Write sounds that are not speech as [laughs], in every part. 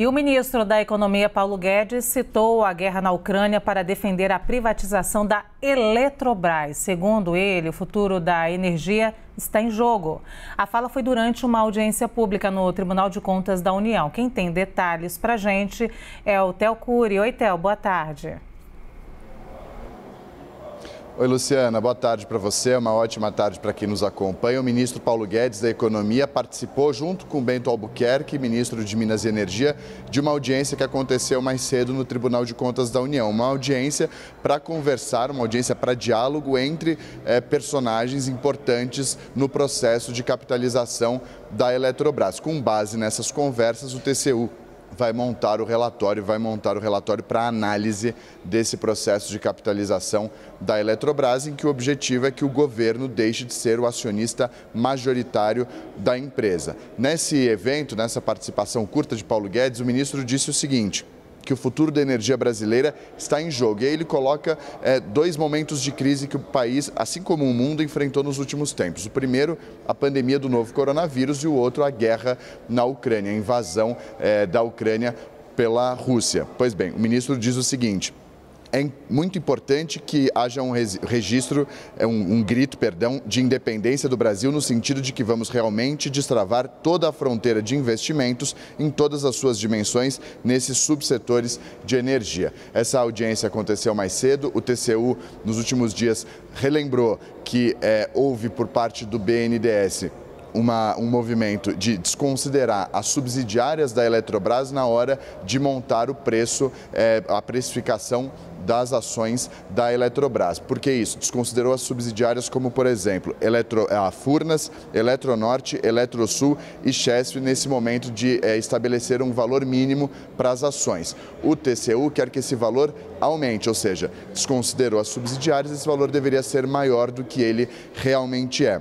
E o ministro da Economia, Paulo Guedes, citou a guerra na Ucrânia para defender a privatização da Eletrobras. Segundo ele, o futuro da energia está em jogo. A fala foi durante uma audiência pública no Tribunal de Contas da União. Quem tem detalhes para gente é o Tel Cury. Oi, Tel, boa tarde. Oi, Luciana, boa tarde para você, uma ótima tarde para quem nos acompanha. O ministro Paulo Guedes da Economia participou, junto com Bento Albuquerque, ministro de Minas e Energia, de uma audiência que aconteceu mais cedo no Tribunal de Contas da União. Uma audiência para conversar, uma audiência para diálogo entre é, personagens importantes no processo de capitalização da Eletrobras. Com base nessas conversas, o TCU, vai montar o relatório, vai montar o relatório para análise desse processo de capitalização da Eletrobras, em que o objetivo é que o governo deixe de ser o acionista majoritário da empresa. Nesse evento, nessa participação curta de Paulo Guedes, o ministro disse o seguinte: que o futuro da energia brasileira está em jogo. E aí ele coloca é, dois momentos de crise que o país, assim como o mundo, enfrentou nos últimos tempos. O primeiro, a pandemia do novo coronavírus, e o outro, a guerra na Ucrânia, a invasão é, da Ucrânia pela Rússia. Pois bem, o ministro diz o seguinte é muito importante que haja um registro, é um, um grito, perdão, de independência do Brasil no sentido de que vamos realmente destravar toda a fronteira de investimentos em todas as suas dimensões nesses subsetores de energia. Essa audiência aconteceu mais cedo, o TCU nos últimos dias relembrou que é, houve por parte do BNDES uma, um movimento de desconsiderar as subsidiárias da Eletrobras na hora de montar o preço, é, a precificação das ações da Eletrobras. Por que isso? Desconsiderou as subsidiárias como, por exemplo, Eletro, a Furnas, Eletronorte, Eletrosul e Chesf nesse momento de é, estabelecer um valor mínimo para as ações. O TCU quer que esse valor aumente, ou seja, desconsiderou as subsidiárias, esse valor deveria ser maior do que ele realmente é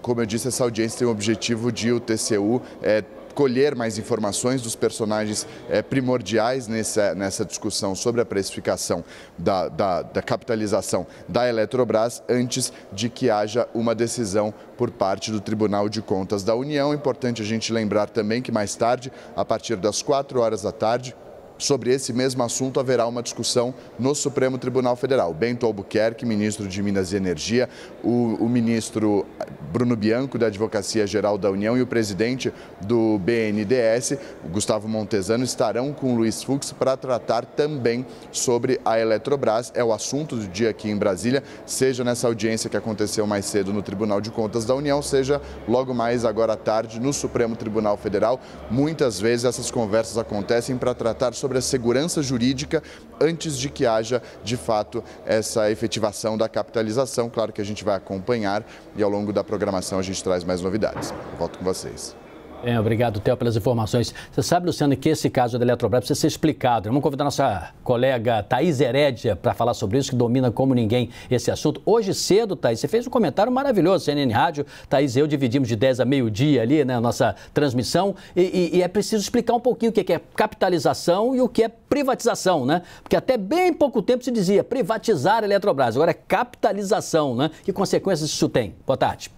como eu disse, essa audiência tem o objetivo de o TCU é, eh, colher mais informações dos personagens é, primordiais nessa, nessa discussão sobre a precificação da, da, da capitalização da Eletrobras antes de que haja uma decisão por parte do Tribunal de Contas da União. É importante a gente lembrar também que mais tarde, a partir das 4 horas da tarde, Sobre esse mesmo assunto haverá uma discussão no Supremo Tribunal Federal. Bento Albuquerque, ministro de Minas e Energia, o, o ministro Bruno Bianco, da Advocacia Geral da União, e o presidente do BNDS, Gustavo Montesano, estarão com o Luiz Fux para tratar também sobre a Eletrobras. É o assunto do dia aqui em Brasília, seja nessa audiência que aconteceu mais cedo no Tribunal de Contas da União, seja logo mais agora à tarde no Supremo Tribunal Federal. Muitas vezes essas conversas acontecem para tratar sobre a segurança jurídica antes de que haja, de fato, essa efetivação da capitalização. Claro que a gente vai acompanhar e ao longo da programação programação a gente traz mais novidades. Volto com vocês. É, obrigado, Theo, pelas informações. Você sabe, Luciano, que esse caso da Eletrobras precisa ser explicado. Vamos convidar nossa colega Thaís Herédia para falar sobre isso, que domina como ninguém esse assunto. Hoje cedo, Thaís, você fez um comentário maravilhoso, CNN Rádio. Thaís e eu dividimos de 10 a meio-dia ali, né, a nossa transmissão. E, e, e, é preciso explicar um pouquinho o que é capitalização e o que é privatização, né? Porque até bem pouco tempo se dizia privatizar a Eletrobras. Agora é capitalização, né? Que consequências isso tem? Boa tarde.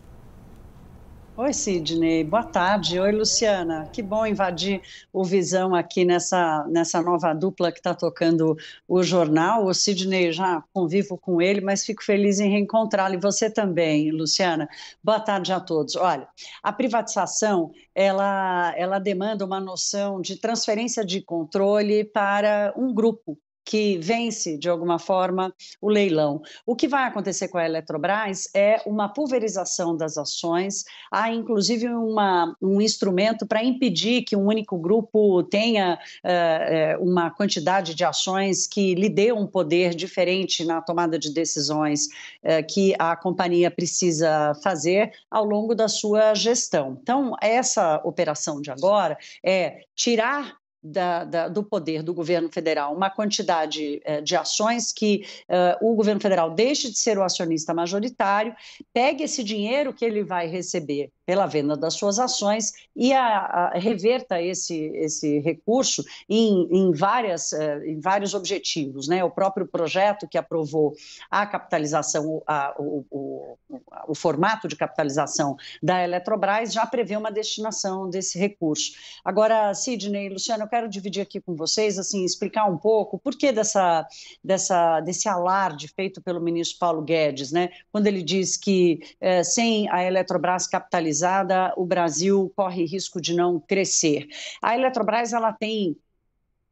Oi, Sidney. Boa tarde. Oi, Luciana. Que bom invadir o Visão aqui nessa, nessa nova dupla que está tocando o jornal. O Sidney já convivo com ele, mas fico feliz em reencontrá-lo. E você também, Luciana. Boa tarde a todos. Olha, a privatização ela, ela demanda uma noção de transferência de controle para um grupo que vence, de alguma forma, o leilão. O que vai acontecer com a Eletrobras é uma pulverização das ações, há inclusive uma, um instrumento para impedir que um único grupo tenha uh, uma quantidade de ações que lhe dê um poder diferente na tomada de decisões uh, que a companhia precisa fazer ao longo da sua gestão. Então, essa operação de agora é tirar da, da, do poder do governo federal uma quantidade eh, de ações que eh, o governo federal deixe de ser o acionista majoritário, pegue esse dinheiro que ele vai receber pela venda das suas ações e a, a reverta esse, esse recurso em, em, várias, eh, em vários objetivos. Né? O próprio projeto que aprovou a capitalização, a, o, o, o, formato de capitalização da Eletrobras já prevê uma destinação desse recurso. Agora, Sidney e Luciano, eu quero dividir aqui com vocês, assim, explicar um pouco por que dessa, dessa, desse alarde feito pelo ministro Paulo Guedes, né? quando ele diz que eh, sem a Eletrobras capitalizar o Brasil corre risco de não crescer. A Eletrobras ela tem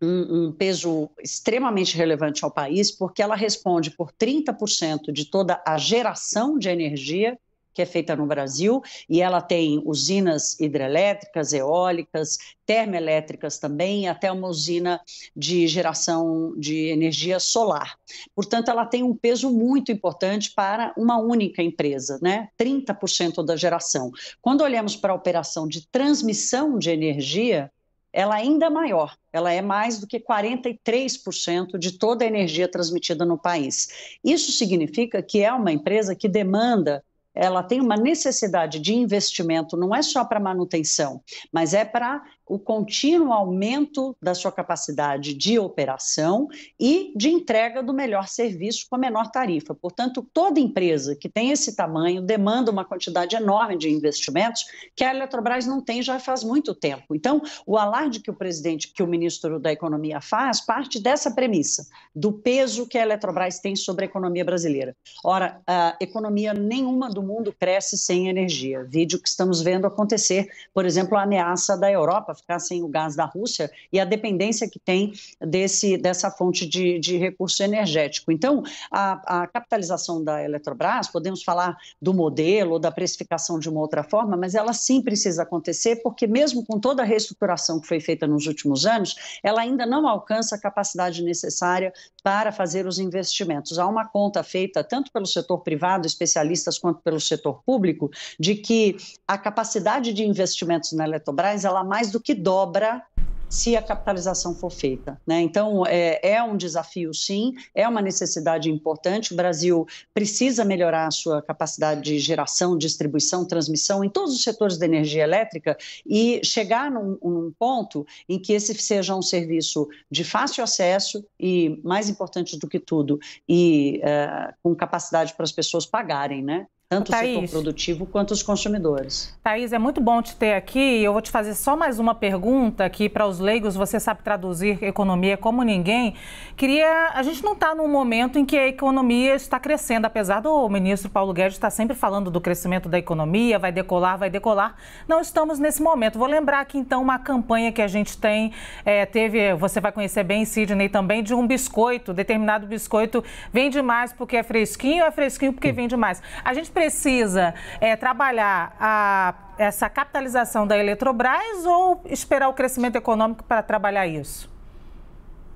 um, um, peso extremamente relevante ao país, porque ela responde por 30% de toda a geração de energia que é feita no Brasil, e ela tem usinas hidrelétricas, eólicas, termoelétricas também, até uma usina de geração de energia solar. Portanto, ela tem um peso muito importante para uma única empresa, né? 30% da geração. Quando olhamos para a operação de transmissão de energia, ela é ainda maior, ela é mais do que 43% de toda a energia transmitida no país. Isso significa que é uma empresa que demanda ela tem uma necessidade de investimento, não é só para manutenção, mas é para o contínuo aumento da sua capacidade de operação e de entrega do melhor serviço com a menor tarifa. Portanto, toda empresa que tem esse tamanho demanda uma quantidade enorme de investimentos que a Eletrobras não tem já faz muito tempo. Então, o alarde que o presidente, que o ministro da Economia faz, parte dessa premissa do peso que a Eletrobras tem sobre a economia brasileira. Ora, a economia nenhuma do mundo cresce sem energia. Vídeo que estamos vendo acontecer, por exemplo, a ameaça da Europa Europa ficar sem o gás da Rússia e a dependência que tem desse, dessa fonte de, de recurso energético. Então, a, a capitalização da Eletrobras, podemos falar do modelo, da precificação de uma outra forma, mas ela sim precisa acontecer, porque mesmo com toda a reestruturação que foi feita nos últimos anos, ela ainda não alcança a capacidade necessária para fazer os investimentos. Há uma conta feita tanto pelo setor privado, especialistas, quanto pelo setor público, de que a capacidade de investimentos na Eletrobras ela é mais do que dobra se a capitalização for feita. Né? Então, é, é, um desafio, sim, é uma necessidade importante. O Brasil precisa melhorar a sua capacidade de geração, distribuição, transmissão em todos os setores da energia elétrica e chegar num, num ponto em que esse seja um serviço de fácil acesso e, mais importante do que tudo, e eh, com capacidade para as pessoas pagarem. Né? tanto Thaís, o setor produtivo quanto os consumidores. Thaís, é muito bom te ter aqui. Eu vou te fazer só mais uma pergunta que para os leigos você sabe traduzir economia como ninguém. Queria, a gente não está num momento em que a economia está crescendo, apesar do ministro Paulo Guedes estar tá sempre falando do crescimento da economia, vai decolar, vai decolar. Não estamos nesse momento. Vou lembrar aqui então uma campanha que a gente tem, é, teve, você vai conhecer bem, Sidney também, de um biscoito, determinado biscoito vende mais porque é fresquinho, é fresquinho porque vende mais. A gente precisa é, trabalhar a, essa capitalização da Eletrobras ou esperar o crescimento econômico para trabalhar isso?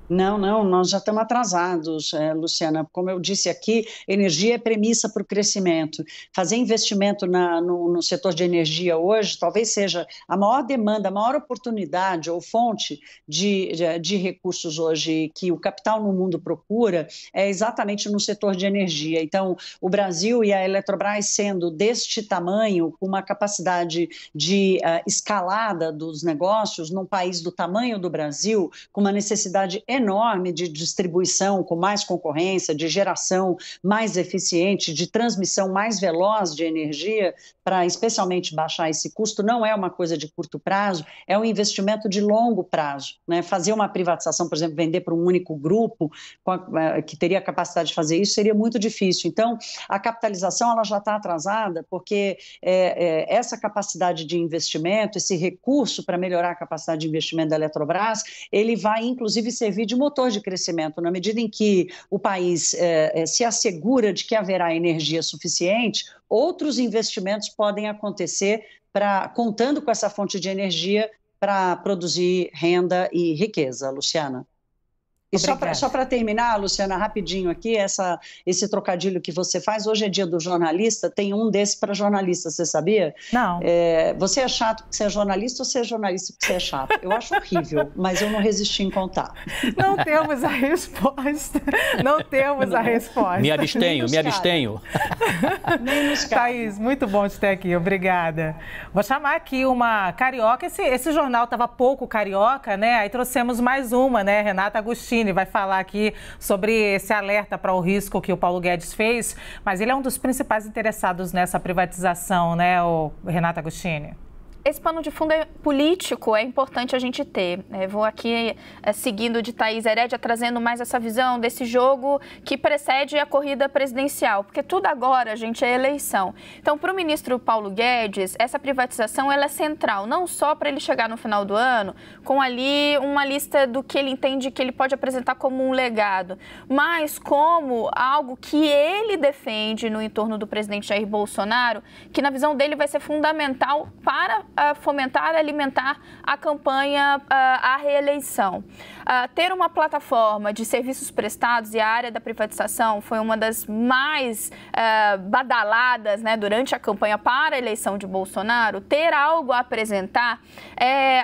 Não, não, nós já estamos atrasados, eh, Luciana. Como eu disse aqui, energia é premissa para o crescimento. Fazer investimento na, no, no, setor de energia hoje talvez seja a maior demanda, a maior oportunidade ou fonte de, de, de recursos hoje que o capital no mundo procura é exatamente no setor de energia. Então, o Brasil e a Eletrobras sendo deste tamanho, com uma capacidade de uh, escalada dos negócios num país do tamanho do Brasil, com uma necessidade enorme de distribuição com mais concorrência, de geração mais eficiente, de transmissão mais veloz de energia, para especialmente baixar esse custo, não é uma coisa de curto prazo, é um investimento de longo prazo. Né? Fazer uma privatização, por exemplo, vender para um único grupo a, eh, que teria a capacidade de fazer isso seria muito difícil. Então, a capitalização ela já está atrasada, porque é, é, essa capacidade de investimento, esse recurso para melhorar a capacidade de investimento da Eletrobras, ele vai inclusive servir de motor de crescimento. Na medida em que o país eh, eh, se assegura de que haverá energia suficiente, outros investimentos podem acontecer para contando com essa fonte de energia para produzir renda e riqueza. Luciana. E Obrigada. só para terminar, Luciana, rapidinho aqui, essa, esse trocadilho que você faz, hoje é dia do jornalista, tem um desse para jornalista, você sabia? Não. É, você é chato porque você é jornalista ou você é jornalista porque você é chato? Eu acho horrível, [laughs] mas eu não resisti em contar. Não temos a resposta. Não temos a resposta. Me abstenho, me abstenho. Nem nos Thaís, muito bom de ter aqui, obrigada. Vou chamar aqui uma carioca, esse, esse jornal estava pouco carioca, né? Aí trouxemos mais uma, né, Renata Agostinho Cine vai falar aqui sobre esse alerta para o risco que o Paulo Guedes fez, mas ele é um dos principais interessados nessa privatização, né, o Renato Agostini? esse pano de fundo é político é importante a gente ter. Né? vou aqui é, seguindo de Thaís Herédia, trazendo mais essa visão desse jogo que precede a corrida presidencial, porque tudo agora, gente, é eleição. Então, para o ministro Paulo Guedes, essa privatização ela é central, não só para ele chegar no final do ano com ali uma lista do que ele entende que ele pode apresentar como um legado, mas como algo que ele defende no entorno do presidente Jair Bolsonaro, que na visão dele vai ser fundamental para uh, fomentar e alimentar a campanha uh, à reeleição. Uh, ter uma plataforma de serviços prestados e a área da privatização foi uma das mais é, badaladas né, durante a campanha para a eleição de Bolsonaro. Ter algo a apresentar é,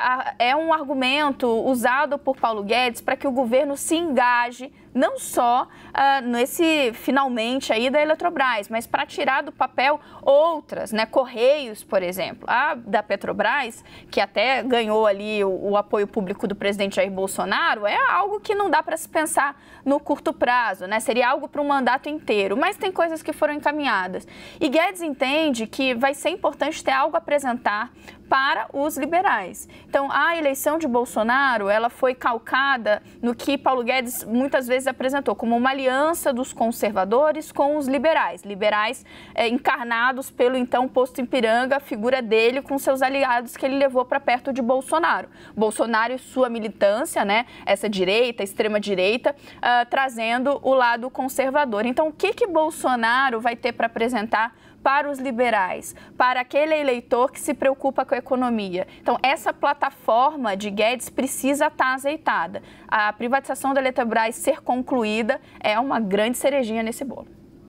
é um argumento usado por Paulo Guedes para que o governo se engaje não só uh, nesse finalmente aí da Eletrobras, mas para tirar do papel outras, né? Correios, por exemplo, a da Petrobras, que até ganhou ali o, o apoio público do presidente Jair Bolsonaro, é algo que não dá para se pensar no curto prazo, né? Seria algo para um mandato inteiro, mas tem coisas que foram encaminhadas. E Guedes entende que vai ser importante ter algo a apresentar para os liberais. Então, a eleição de Bolsonaro, ela foi calcada no que Paulo Guedes muitas vezes apresentou como uma aliança dos conservadores com os liberais, liberais é, encarnados pelo então posto Ipiranga, a figura dele com seus aliados que ele levou para perto de Bolsonaro. Bolsonaro e sua militância, né, essa direita, extrema direita, uh, trazendo o lado conservador. Então, o que que Bolsonaro vai ter para apresentar para os liberais, para aquele eleitor que se preocupa com a economia. Então, essa plataforma de Guedes precisa estar tá azeitada. A privatização da Eletrobras ser concluída é uma grande cerejinha nesse bolo.